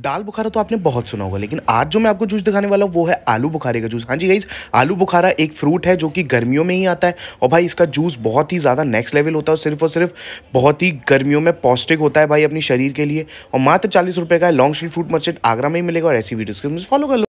दाल बुखारा तो आपने बहुत सुना होगा लेकिन आज जो मैं आपको जूस दिखाने वाला हूँ वो है आलू बुखारे का जूस हाँ जी गाइज आलू बुखारा एक फ्रूट है जो कि गर्मियों में ही आता है और भाई इसका जूस बहुत ही ज़्यादा नेक्स्ट लेवल होता है सिर्फ और सिर्फ बहुत ही गर्मियों में पौष्टिक होता है भाई अपने शरीर के लिए और मात्र चालीस रुपये का है Long Street fruit merchant Agra में ही मिलेगा और ऐसी वीडियोज़ के फॉलो कर लो